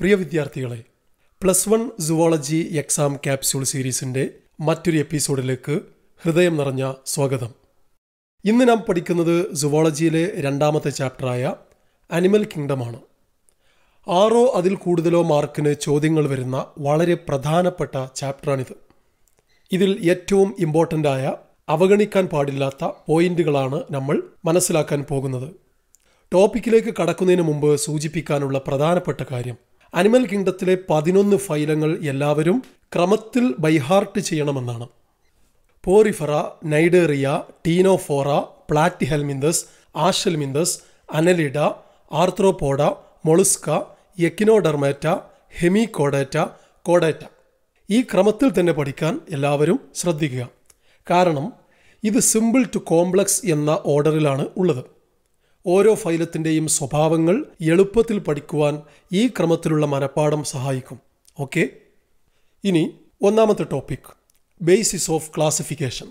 പ്രിയ വിദ്യാർത്ഥികളെ plus one zoology exam capsule സീരീസിന്റെ മറ്റൊരു എപ്പിസോഡിലേക്ക് ഹൃദയം നിറഞ്ഞ സ്വാഗതം ഇന്ന് നാം പഠിക്കുന്നത് സുവോളജിയിലെ രണ്ടാമത്തെ ചാപ്റ്ററായ അനിമൽ ആണ് ആറോ അതിൽ കൂടുതലോ മാർക്കിന് ചോദ്യങ്ങൾ വരുന്ന വളരെ പ്രധാനപ്പെട്ട ചാപ്റ്ററാണിത് ഇതിൽ ഏറ്റവും ഇമ്പോർട്ടൻ്റ് ആയ അവഗണിക്കാൻ പാടില്ലാത്ത പോയിന്റുകളാണ് നമ്മൾ മനസ്സിലാക്കാൻ പോകുന്നത് ടോപ്പിക്കിലേക്ക് കടക്കുന്നതിന് മുമ്പ് സൂചിപ്പിക്കാനുള്ള പ്രധാനപ്പെട്ട കാര്യം അനിമൽ കിങ്ഡത്തിലെ പതിനൊന്ന് ഫൈലങ്ങൾ എല്ലാവരും ക്രമത്തിൽ ബൈഹാർട്ട് ചെയ്യണമെന്നാണ് Porifera Cnidaria Ctenophora Helminthes Aschelminthes Annelida Arthropoda Mollusca hemi Hemichordata കോഡേറ്റ ഈ ക്രമത്തിൽ തന്നെ പഠിക്കാൻ എല്ലാവരും ശ്രദ്ധിക്കുക കാരണം ഇത് സിമ്പിൾ ടു കോംപ്ലക്സ് എന്ന ഓർഡറിലാണ് ഉള്ളത് ഓരോ ഫൈലത്തിൻ്റെയും സ്വഭാവങ്ങൾ എളുപ്പത്തിൽ പഠിക്കുവാൻ ഈ ക്രമത്തിലുള്ള മനഃപ്പാഠം സഹായിക്കും ഓക്കെ ഇനി ഒന്നാമത്തെ ടോപ്പിക് ബേസിസ് ഓഫ് ക്ലാസിഫിക്കേഷൻ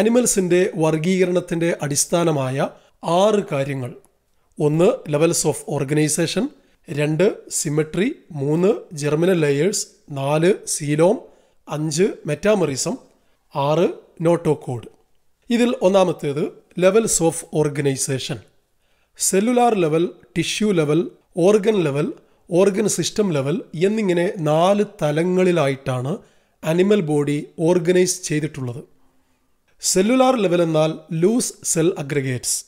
അനിമൽസിൻ്റെ വർഗീകരണത്തിൻ്റെ അടിസ്ഥാനമായ ആറ് കാര്യങ്ങൾ ഒന്ന് ലെവൽസ് ഓഫ് ഓർഗനൈസേഷൻ രണ്ട് സിമെട്രി മൂന്ന് ജെർമിനൽ ലെയേഴ്സ് നാല് സീലോം അഞ്ച് മെറ്റാമറിസം ആറ് കോഡ് ഇതിൽ ഒന്നാമത്തേത് levels of organisation cellular level tissue level organ level organ system level എന്നിങ്ങനെ നാല് തലങ്ങളിലായിട്ടാണ് അനിമൽ ബോഡി ഓർഗനൈസ് ചെയ്തിട്ടുള്ളത് സെല്ലുലാർ ലെവൽ എന്നാൽ ലൂസ് സെൽ അഗ്രഗേറ്റ്സ്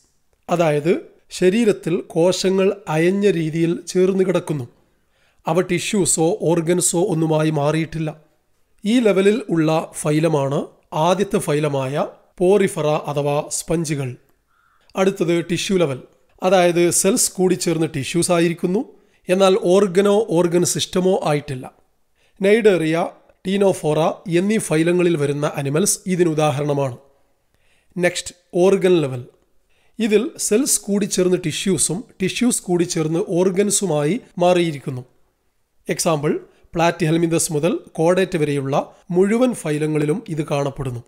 അതായത് ശരീരത്തിൽ കോശങ്ങൾ അയഞ്ഞ രീതിയിൽ ചേർന്ന് കിടക്കുന്നു അവ ടിഷ്യൂസോ ഓർഗൻസോ ഒന്നുമായി മാറിയിട്ടില്ല ഈ ലെവലിൽ ഉള്ള ഫൈലമാണ് ആദ്യത്തെ ഫൈലമായ പോറിഫറ അഥവാ സ്പഞ്ചുകൾ അടുത്തത് ടിഷ്യൂ ലെവൽ അതായത് സെൽസ് ചേർന്ന് ടിഷ്യൂസ് ആയിരിക്കുന്നു എന്നാൽ ഓർഗനോ ഓർഗൻ സിസ്റ്റമോ ആയിട്ടില്ല നൈഡേറിയ ടീനോഫോറ എന്നീ ഫൈലങ്ങളിൽ വരുന്ന അനിമൽസ് ഇതിനുദാഹരണമാണ് നെക്സ്റ്റ് ഓർഗൻ ലെവൽ ഇതിൽ സെൽസ് കൂടിച്ചേർന്ന് ടിഷ്യൂസും ടിഷ്യൂസ് കൂടിച്ചേർന്ന് ഓർഗൻസുമായി മാറിയിരിക്കുന്നു എക്സാമ്പിൾ പ്ലാറ്റിഹെൽമിന്തസ് മുതൽ കോഡേറ്റ് വരെയുള്ള മുഴുവൻ ഫൈലങ്ങളിലും ഇത് കാണപ്പെടുന്നു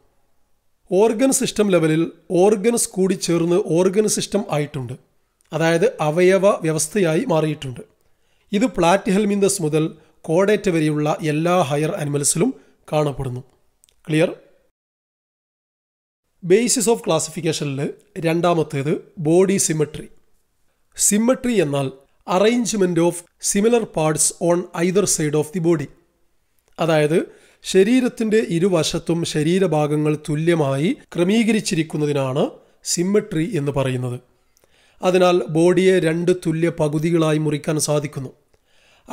ഓർഗൻ സിസ്റ്റം ലെവലിൽ ഓർഗൻസ് കൂടിച്ചേർന്ന് ഓർഗൻ സിസ്റ്റം ആയിട്ടുണ്ട് അതായത് അവയവ വ്യവസ്ഥയായി മാറിയിട്ടുണ്ട് ഇത് പ്ലാറ്റ് ഹെൽമിന്തസ് മുതൽ കോടേറ്റ് വരെയുള്ള എല്ലാ ഹയർ അനിമൽസിലും കാണപ്പെടുന്നു ക്ലിയർ ബേസിസ് ഓഫ് ക്ലാസിഫിക്കേഷനിൽ രണ്ടാമത്തേത് ബോഡി സിമ്മട്രി സിമ്മട്രി എന്നാൽ arrangement of similar parts on either side of the body അതായത് ശരീരത്തിൻ്റെ ഇരുവശത്തും ശരീരഭാഗങ്ങൾ തുല്യമായി ക്രമീകരിച്ചിരിക്കുന്നതിനാണ് സിമ്മട്രി എന്ന് പറയുന്നത് അതിനാൽ ബോഡിയെ രണ്ട് തുല്യ പകുതികളായി മുറിക്കാൻ സാധിക്കുന്നു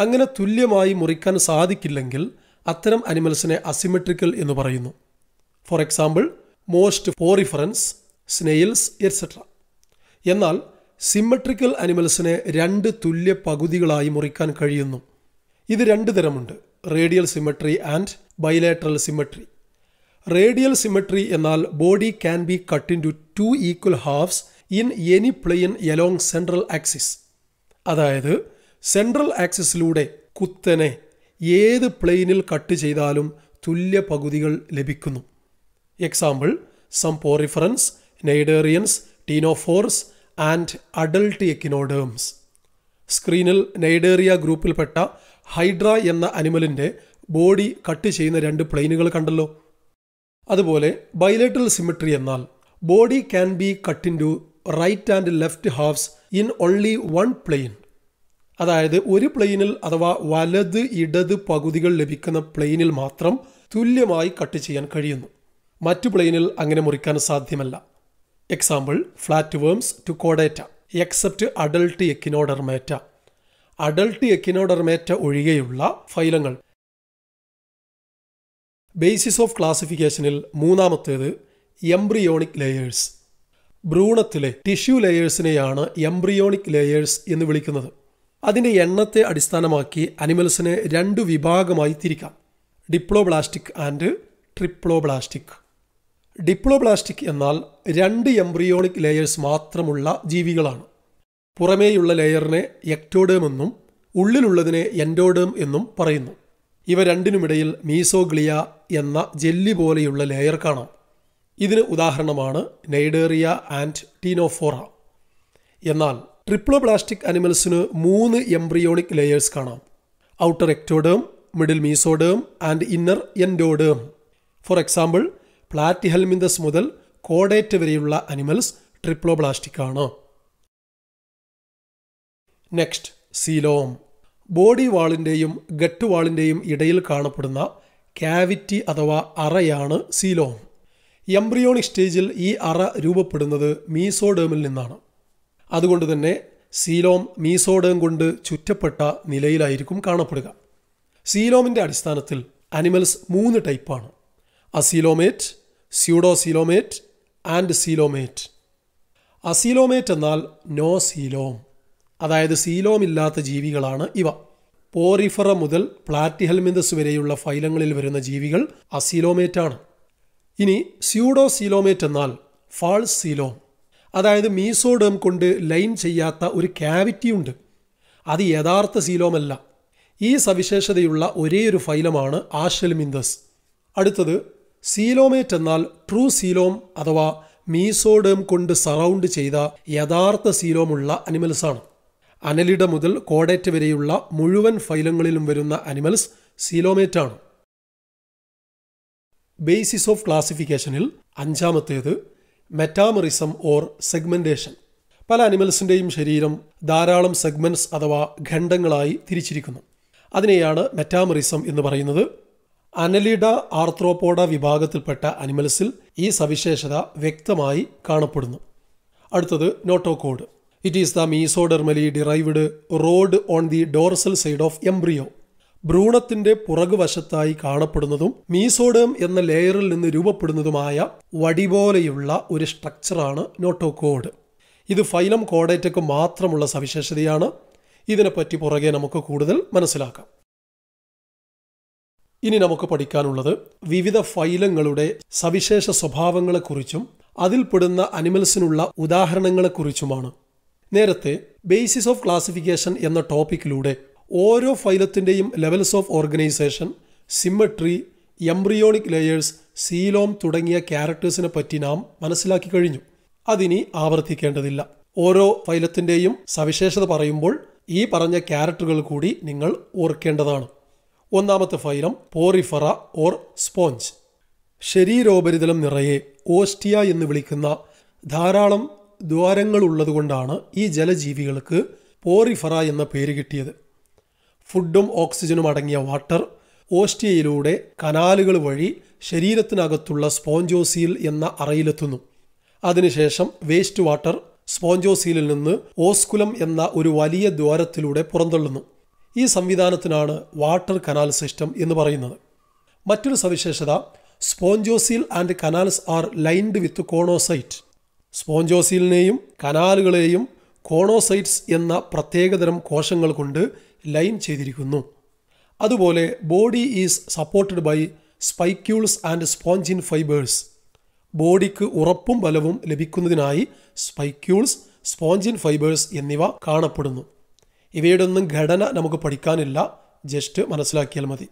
അങ്ങനെ തുല്യമായി മുറിക്കാൻ സാധിക്കില്ലെങ്കിൽ അത്തരം അനിമൽസിനെ അസിമെട്രിക്കൽ എന്ന് പറയുന്നു for example most reference snails etcetera എന്നാൽ സിമ്മട്രിക്കൽ അനിമൽസിനെ രണ്ട് തുല്യ പകുതികളായി മുറിക്കാൻ കഴിയുന്നു ഇത് രണ്ട് തരമുണ്ട് radial symmetry and bilateral symmetry radial symmetry എന്നാൽ body can be cut into two equal halves in any plane along central axis അതായത് സെൻട്രൽ ആക്സിസിലൂടെ കുത്തനെ ഏത് പ്ലെയിനിൽ കട്ട് ചെയ്താലും തുല്യ പകുതികൾ ലഭിക്കുന്നു example some poriferans cnidarians ctenophores and adult echinoderms സ്ക്രീനിൽ നെയ്ഡേറിയ ഗ്രൂപ്പിൽപ്പെട്ട ഹൈഡ്ര എന്ന അനിമലിൻ്റെ ബോഡി കട്ട് ചെയ്യുന്ന രണ്ട് പ്ലെയിനുകൾ കണ്ടല്ലോ അതുപോലെ ബൈലേറ്ററൽ സിമിട്രി എന്നാൽ body can be cut into right and left halves in only one plane അതായത് ഒരു പ്ലെയിനിൽ അഥവാ വലത് ഇടത് പകുതികൾ ലഭിക്കുന്ന പ്ലെയിനിൽ മാത്രം തുല്യമായി കട്ട് ചെയ്യാൻ കഴിയുന്നു മറ്റു പ്ലെയിനിൽ അങ്ങനെ മുറിക്കാൻ സാധ്യമല്ല എക്സാമ്പിൾ ഫ്ലാറ്റ് വേംസ് ടു കോഡേറ്റ except adult Echinodermata adult Echinodermata ഒഴികെയുള്ള ഫൈലങ്ങൾ ബേസിസ് ഓഫ് ക്ലാസിഫിക്കേഷനിൽ മൂന്നാമത്തേത് എംബ്രിയോണിക് ലെയേഴ്സ് ഭ്രൂണത്തിലെ ടിഷ്യൂ ലെയേഴ്സിനെയാണ് എംബ്രിയോണിക് ലെയേഴ്സ് എന്ന് വിളിക്കുന്നത് അതിൻ്റെ എണ്ണത്തെ അടിസ്ഥാനമാക്കി അനിമൽസിനെ രണ്ട് വിഭാഗമായി തിരിക്കാം ഡിപ്ലോബ്ലാസ്റ്റിക് ആൻഡ് ട്രിപ്ലോബ്ലാസ്റ്റിക് ഡിപ്ലോബ്ലാസ്റ്റിക് എന്നാൽ രണ്ട് എംബ്രിയോണിക് ലെയേഴ്സ് മാത്രമുള്ള ജീവികളാണ് പുറമേയുള്ള ലെയറിനെ എക്ടോഡേം എന്നും ഉള്ളിലുള്ളതിനെ എൻഡോഡേം എന്നും പറയുന്നു ഇവ രണ്ടിനുമിടയിൽ മീസോഗ്ലിയ എന്ന ജെല്ലി പോലെയുള്ള ലെയർ കാണാം ഇതിന് ഉദാഹരണമാണ് നൈഡേറിയ ആൻഡ് ടീനോഫോറ എന്നാൽ ട്രിപ്ലോപ്ലാസ്റ്റിക് അനിമൽസിന് മൂന്ന് എംബ്രിയോണിക് ലെയേഴ്സ് കാണാം outer ectoderm middle mesoderm and inner endoderm for example platy Platyhelminthes മുതൽ കോഡേറ്റ് വരെയുള്ള അനിമൽസ് ട്രിപ്ലോബ്ലാസ്റ്റിക് ആണ് നെക്സ്റ്റ് സീലോം ബോഡി വാളിൻ്റെയും ഗട്ട് വാളിൻ്റെയും ഇടയിൽ കാണപ്പെടുന്ന ക്യാവിറ്റി അഥവാ അറയാണ് സീലോം എംബ്രിയോണിക് സ്റ്റേജിൽ ഈ അറ രൂപപ്പെടുന്നത് മീസോഡേമിൽ നിന്നാണ് അതുകൊണ്ട് തന്നെ സീലോം മീസോഡേം കൊണ്ട് ചുറ്റപ്പെട്ട നിലയിലായിരിക്കും കാണപ്പെടുക സീലോമിൻ്റെ അടിസ്ഥാനത്തിൽ അനിമൽസ് മൂന്ന് ടൈപ്പാണ് acoelomate pseudocoelomate and coelomate acoelomate എന്നാൽ നോ സീലോം അതായത് സീലോം ഇല്ലാത്ത ജീവികളാണ് ഇവ പോറിഫറ മുതൽ പ്ലാറ്റിഹെൽമിന്തസ് വരെയുള്ള ഫൈലങ്ങളിൽ വരുന്ന ജീവികൾ അസീലോമേറ്റാണ് ഇനി സ്യൂഡോ സീലോമേറ്റ് എന്നാൽ ഫാൾസ് സീലോം അതായത് മീസോഡേം കൊണ്ട് ലൈൻ ചെയ്യാത്ത ഒരു ക്യാവിറ്റിയുണ്ട് അത് യഥാർത്ഥ സീലോമല്ല ഈ സവിശേഷതയുള്ള ഒരേയൊരു ഫൈലമാണ് ആഷൽമിന്തസ് അടുത്തത് സീലോമേറ്റ് എന്നാൽ ട്രൂ സീലോം അഥവാ മീസോഡേം കൊണ്ട് സറൗണ്ട് ചെയ്ത യഥാർത്ഥ സീലോമുള്ള അനിമൽസാണ് അനലിട മുതൽ കോടേറ്റ് വരെയുള്ള മുഴുവൻ ഫൈലങ്ങളിലും വരുന്ന അനിമൽസ് സീലോമേറ്റാണ് ബേസിസ് ഓഫ് ക്ലാസിഫിക്കേഷനിൽ അഞ്ചാമത്തേത് മെറ്റാമറിസം ഓർ സെഗ്മെന്റേഷൻ പല അനിമൽസിൻ്റെയും ശരീരം ധാരാളം സെഗ്മെന്റ്സ് അഥവാ ഖണ്ഡങ്ങളായി തിരിച്ചിരിക്കുന്നു അതിനെയാണ് മെറ്റാമറിസം എന്ന് പറയുന്നത് അനലിഡ ആർത്രോപോഡ വിഭാഗത്തിൽപ്പെട്ട അനിമൽസിൽ ഈ സവിശേഷത വ്യക്തമായി കാണപ്പെടുന്നു അടുത്തത് notochord it is the mesodermally derived rod on the dorsal side of embryo ഭ്രൂണത്തിന്റെ പുറകുവശത്തായി കാണപ്പെടുന്നതും മീസോഡം എന്ന ലെയറിൽ നിന്ന് രൂപപ്പെടുന്നതുമായ വടി പോലെയുള്ള ഒരു സ്ട്രക്ചറാണ് നോട്ടോകോഡ് ഇത് ഫൈലം കോഡേറ്റയ്ക്ക് മാത്രമുള്ള സവിശേഷതയാണ് ഇതിനെപ്പറ്റി പുറകെ നമുക്ക് കൂടുതൽ മനസ്സിലാക്കാം ഇനി നമുക്ക് പഠിക്കാനുള്ളത് വിവിധ ഫൈലങ്ങളുടെ സവിശേഷ സ്വഭാവങ്ങളെക്കുറിച്ചും അതിൽപ്പെടുന്ന അനിമൽസിനുള്ള ഉദാഹരണങ്ങളെക്കുറിച്ചുമാണ് നേരത്തെ ബേസിസ് ഓഫ് ക്ലാസിഫിക്കേഷൻ എന്ന ടോപ്പിക്കിലൂടെ ഓരോ ഫൈലത്തിൻ്റെയും levels of organisation symmetry embryonic layers coelom തുടങ്ങിയ ക്യാരക്ടേഴ്സിനെ പറ്റി നാം മനസ്സിലാക്കി കഴിഞ്ഞു അതിനി ആവർത്തിക്കേണ്ടതില്ല ഓരോ ഫൈലത്തിൻ്റെയും സവിശേഷത പറയുമ്പോൾ ഈ പറഞ്ഞ ക്യാരക്ടറുകൾ കൂടി നിങ്ങൾ ഓർക്കേണ്ടതാണ് ഒന്നാമത്തെ ഫൈലം പോറിഫറ ഓർ സ്പോഞ്ച് ശരീരോപരിതലം നിറയെ ഓസ്റ്റിയ എന്ന് വിളിക്കുന്ന ധാരാളം ദ്വാരങ്ങൾ ഉള്ളതുകൊണ്ടാണ് ഈ ജലജീവികൾക്ക് പോറിഫറ എന്ന പേര് കിട്ടിയത് ഫുഡും ഓക്സിജനും അടങ്ങിയ വാട്ടർ ഓസ്റ്റിയയിലൂടെ കനാലുകൾ വഴി ശരീരത്തിനകത്തുള്ള സ്പോഞ്ചോസീൽ എന്ന അറയിലെത്തുന്നു അതിനുശേഷം വേസ്റ്റ് വാട്ടർ സ്പോഞ്ചോസീലിൽ നിന്ന് ഓസ്കുലം എന്ന ഒരു വലിയ ദ്വാരത്തിലൂടെ പുറന്തള്ളുന്നു ഈ സംവിധാനത്തിനാണ് വാട്ടർ കനാൽ സിസ്റ്റം എന്ന് പറയുന്നത് മറ്റൊരു സവിശേഷത spongocoel and canals are lined with choanocyte സ്പോഞ്ചോസീലിനെയും കനാലുകളെയും കോണോസൈറ്റ്സ് എന്ന പ്രത്യേകതരം കോശങ്ങൾ കൊണ്ട് ലൈൻ ചെയ്തിരിക്കുന്നു അതുപോലെ body is supported by spicules and spongin fibres ബോഡിക്ക് ഉറപ്പും ബലവും ലഭിക്കുന്നതിനായി സ്പൈക്യൂൾസ് സ്പോഞ്ചിൻ ഫൈബേഴ്സ് എന്നിവ കാണപ്പെടുന്നു ഇവയുടെ ഒന്നും ഘടന നമുക്ക് പഠിക്കാനില്ല ജസ്റ്റ് മനസ്സിലാക്കിയാൽ മതി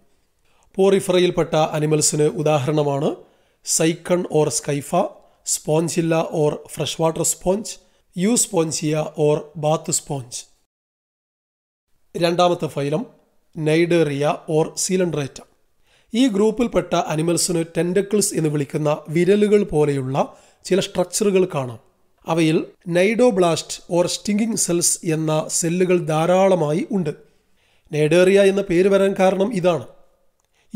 പോറിഫറയിൽപ്പെട്ട അനിമൽസിന് ഉദാഹരണമാണ് Sycon or Scypha Spongilla or fresh water sponge Euspongia or bath sponge രണ്ടാമത്തെ ഫൈലം നൈഡേറിയ ഓർ സീലൻഡ്രേറ്റ ഈ ഗ്രൂപ്പിൽപ്പെട്ട അനിമൽസിന് ടെൻഡക്കിൾസ് എന്ന് വിളിക്കുന്ന വിരലുകൾ പോലെയുള്ള ചില സ്ട്രക്ചറുകൾ കാണാം അവയിൽ നൈഡോബ്ലാസ്റ്റ് ഓർ സ്റ്റിങ്കിങ് സെൽസ് എന്ന സെല്ലുകൾ ധാരാളമായി ഉണ്ട് നൈഡേറിയ എന്ന പേര് വരാൻ കാരണം ഇതാണ്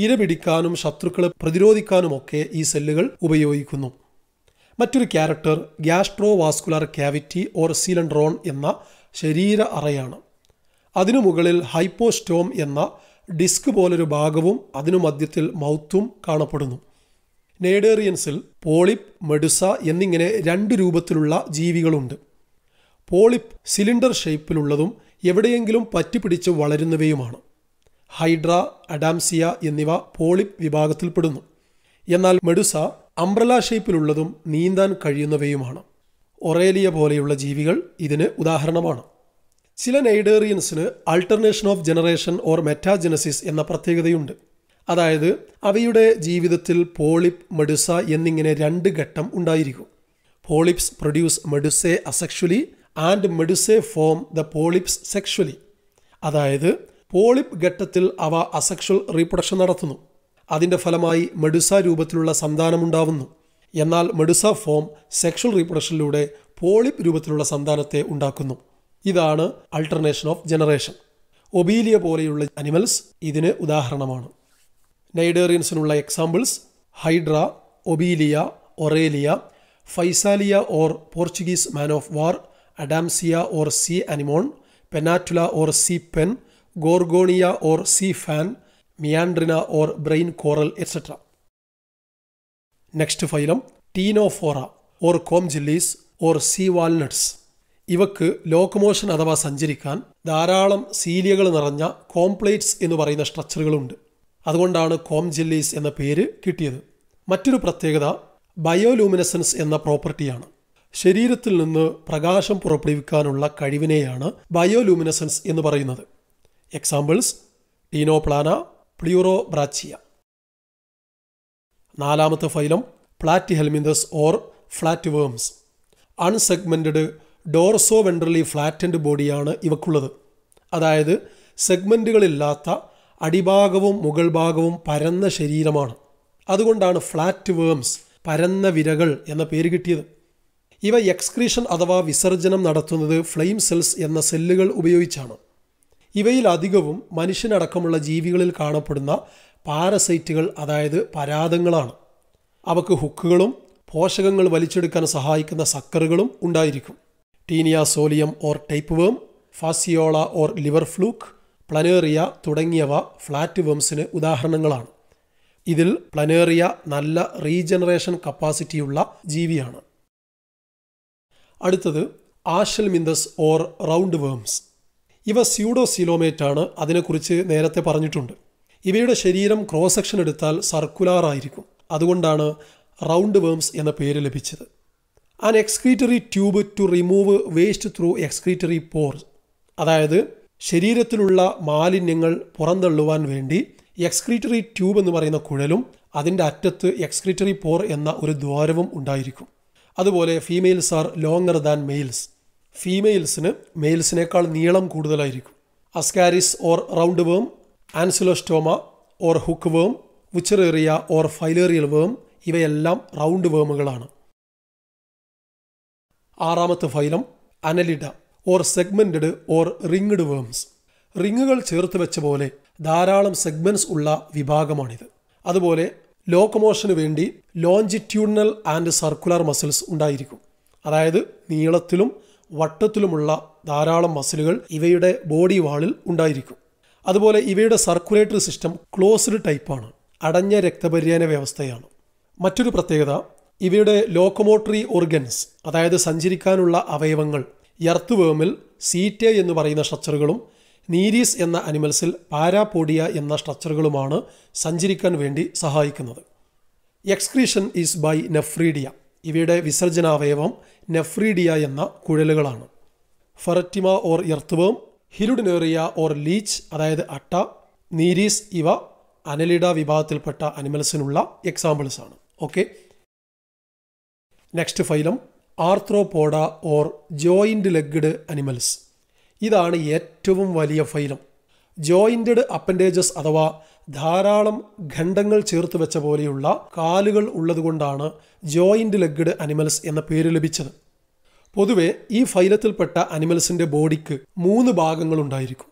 ഇര പിടിക്കാനും ശത്രുക്കളെ പ്രതിരോധിക്കാനുമൊക്കെ ഈ സെല്ലുകൾ ഉപയോഗിക്കുന്നു മറ്റൊരു character gastrovascular cavity or coelenteron എന്ന ശരീര അറയാണ് അതിനു മുകളിൽ ഹൈപ്പോസ്റ്റോം എന്ന ഡിസ്ക് പോലൊരു ഭാഗവും അതിനു മധ്യത്തിൽ മൗത്തും കാണപ്പെടുന്നു നേഡേറിയൻസിൽ പോളിപ്പ് മെഡുസ എന്നിങ്ങനെ രണ്ട് രൂപത്തിലുള്ള ജീവികളുണ്ട് പോളിപ്പ് സിലിണ്ടർ ഷേപ്പിലുള്ളതും എവിടെയെങ്കിലും പറ്റിപ്പിടിച്ച് വളരുന്നവയുമാണ് ഹൈഡ്ര അഡാംസിയ എന്നിവ പോളിപ്പ് വിഭാഗത്തിൽപ്പെടുന്നു എന്നാൽ മെഡുസ അംബ്രല ഷേപ്പിലുള്ളതും നീന്താൻ കഴിയുന്നവയുമാണ് ഒറേലിയ പോലെയുള്ള ജീവികൾ ഇതിന് ഉദാഹരണമാണ് ചില നെയ്ഡേറിയൻസിന് alternation of generation or metagenesis എന്ന പ്രത്യേകതയുണ്ട് അതായത് അവയുടെ ജീവിതത്തിൽ പോളിപ്പ് മെഡുസ എന്നിങ്ങനെ രണ്ട് ഘട്ടം ഉണ്ടായിരിക്കും polyps produce medusae asexually and medusae form the polyps sexually അതായത് പോളിപ്പ് ഘട്ടത്തിൽ അവ അസെക്ഷൽ റീപ്രൊഡക്ഷൻ നടത്തുന്നു അതിൻ്റെ ഫലമായി മെഡുസ രൂപത്തിലുള്ള സന്താനമുണ്ടാവുന്നു എന്നാൽ മെഡുസ ഫോം സെക്ഷൽ റീപ്രൊഡക്ഷനിലൂടെ പോളിപ്പ് രൂപത്തിലുള്ള സന്താനത്തെ ഉണ്ടാക്കുന്നു ഇതാണ് അൾട്ടർനേഷൻ ഓഫ് ജനറേഷൻ ഒബീലിയ പോലെയുള്ള അനിമൽസ് ഇതിന് ഉദാഹരണമാണ് നൈഡേറിയൻസിനുള്ള examples Hydra Obelia Aurelia Physalia or Portuguese man of war Adamsia or sea anemone Pennatula or sea pen Gorgonia or sea fan Meandrina or brain coral etcetera next phylum Ctenophora or comb jellies or sea walnuts ഇവക്ക് locomotion അഥവാ സഞ്ചരിക്കാൻ ധാരാളം സീലിയകൾ നിറഞ്ഞ comb plates എന്ന് പറയുന്ന സ്ട്രക്ചറുകളുണ്ട് അതുകൊണ്ടാണ് com jellies എന്ന പേര് കിട്ടിയത് മറ്റൊരു പ്രത്യേകത ബയോലൂമിനസൻസ് എന്ന പ്രോപ്പർട്ടിയാണ് ശരീരത്തിൽ നിന്ന് പ്രകാശം പുറപ്പെടുവിക്കാനുള്ള കഴിവിനെയാണ് ബയോലൂമിനസൻസ് എന്ന് പറയുന്നത് എക്സാമ്പിൾസ് ടീനോപ്ലാന ബ്രാച്ചിയ നാലാമത്തെ phylum Platyhelminthes or flat worms unsegmented dorsoventrally flattened ബോഡിയാണ് ഇവക്കുള്ളത് അതായത് സെഗ്മെൻറ്റുകളില്ലാത്ത അടിഭാഗവും മുകൾ ഭാഗവും പരന്ന ശരീരമാണ് അതുകൊണ്ടാണ് ഫ്ലാറ്റ് വേംസ് പരന്ന വിരകൾ എന്ന പേര് കിട്ടിയത് ഇവ എക്സ്ക്രീഷൻ അഥവാ വിസർജനം നടത്തുന്നത് ഫ്ലെയിം സെൽസ് എന്ന സെല്ലുകൾ ഉപയോഗിച്ചാണ് ഇവയിൽ അധികവും മനുഷ്യനടക്കമുള്ള ജീവികളിൽ കാണപ്പെടുന്ന പാരസൈറ്റുകൾ അതായത് പരാതങ്ങളാണ് അവക്ക് ഹുക്കുകളും പോഷകങ്ങൾ വലിച്ചെടുക്കാൻ സഹായിക്കുന്ന സക്കറുകളും ഉണ്ടായിരിക്കും Taenia solium or tape worm Fasciola or liver fluke Planaria തുടങ്ങിയവ ഫ്ലാറ്റ് വേംസിന് ഉദാഹരണങ്ങളാണ് ഇതിൽ പ്ലനേറിയ നല്ല റീജനറേഷൻ കപ്പാസിറ്റിയുള്ള ജീവിയാണ് അടുത്തത് ആഷൽമിന്തസ് ഓർ റൗണ്ട് വേംസ് ഇവ സ്യൂഡോസിലോമേറ്റ് ആണ് അതിനെക്കുറിച്ച് നേരത്തെ പറഞ്ഞിട്ടുണ്ട് ഇവയുടെ ശരീരം ക്രോസ് സെക്ഷൻ എടുത്താൽ സർക്കുലാറായിരിക്കും ആയിരിക്കും അതുകൊണ്ടാണ് റൗണ്ട് വേംസ് എന്ന പേര് ലഭിച്ചത് an excretory tube to remove waste through excretory pores അതായത് ശരീരത്തിലുള്ള മാലിന്യങ്ങൾ പുറന്തള്ളുവാൻ വേണ്ടി എക്സ്ക്രീറ്ററി ട്യൂബ് എന്ന് പറയുന്ന കുഴലും അതിൻ്റെ അറ്റത്ത് എക്സ്ക്രീറ്ററി പോർ എന്ന ഒരു ദ്വാരവും ഉണ്ടായിരിക്കും അതുപോലെ females are longer than males ഫീമെയിൽസിന് മെയിൽസിനേക്കാൾ നീളം കൂടുതലായിരിക്കും അസ്കാരിസ് ഓർ റൗണ്ട് വേം ആൻസിലോസ്റ്റോമ ഓർ ഹുക്ക് വേം വിച്ചറേറിയ ഓർ ഫൈലേറിയൽ വേം ഇവയെല്ലാം റൗണ്ട് വേമുകളാണ് ആറാമത്തെ phylum Annelida or segmented or ringed worms റിങ്ങുകൾ ചേർത്ത് വെച്ച പോലെ ധാരാളം സെഗ്മെന്റ്സ് ഉള്ള വിഭാഗമാണിത് അതുപോലെ ലോക്കമോഷന് വേണ്ടി ലോഞ്ചിറ്റ്യൂഡിനൽ ആൻഡ് സർക്കുലർ മസിൽസ് ഉണ്ടായിരിക്കും അതായത് നീളത്തിലും വട്ടത്തിലുമുള്ള ധാരാളം മസിലുകൾ ഇവയുടെ ബോഡി വാളിൽ ഉണ്ടായിരിക്കും അതുപോലെ ഇവയുടെ സർക്കുലേറ്ററി സിസ്റ്റം ക്ലോസ്ഡ് ടൈപ്പാണ് അടഞ്ഞ രക്തപര്യാന വ്യവസ്ഥയാണ് മറ്റൊരു പ്രത്യേകത ഇവയുടെ ലോക്കോമോട്ടറി ഓർഗൻസ് അതായത് സഞ്ചരിക്കാനുള്ള അവയവങ്ങൾ എർത്ത് വേമിൽ സീറ്റേ എന്ന് പറയുന്ന സ്ട്രക്ചറുകളും നീരീസ് എന്ന അനിമൽസിൽ പാരാപോഡിയ എന്ന സ്ട്രക്ചറുകളുമാണ് സഞ്ചരിക്കാൻ വേണ്ടി സഹായിക്കുന്നത് എക്സ്ക്രീഷൻ ഈസ് ബൈ നെഫ്രീഡിയ ഇവയുടെ വിസർജനാവയവം നെഫ്രീഡിയ എന്ന കുഴലുകളാണ് Pheretima or earthworm Hirudinaria or leech അതായത് അട്ട നീരീസ് ഇവ അനലിഡ വിഭാഗത്തിൽപ്പെട്ട അനിമൽസിനുള്ള എക്സാമ്പിൾസാണ് okay next phylum Arthropoda or joint legged animals ഇതാണ് ഏറ്റവും വലിയ ഫൈലം ജോയിൻറ്റഡ് അപ്പൻഡേജസ് അഥവാ ധാരാളം ഖണ്ഡങ്ങൾ ചേർത്ത് വെച്ച പോലെയുള്ള കാലുകൾ ഉള്ളതുകൊണ്ടാണ് ജോയിൻ്റ് ലെഗ്ഡ് അനിമൽസ് എന്ന പേര് ലഭിച്ചത് പൊതുവെ ഈ ഫൈലത്തിൽപ്പെട്ട അനിമൽസിൻ്റെ ബോഡിക്ക് മൂന്ന് ഭാഗങ്ങളുണ്ടായിരിക്കും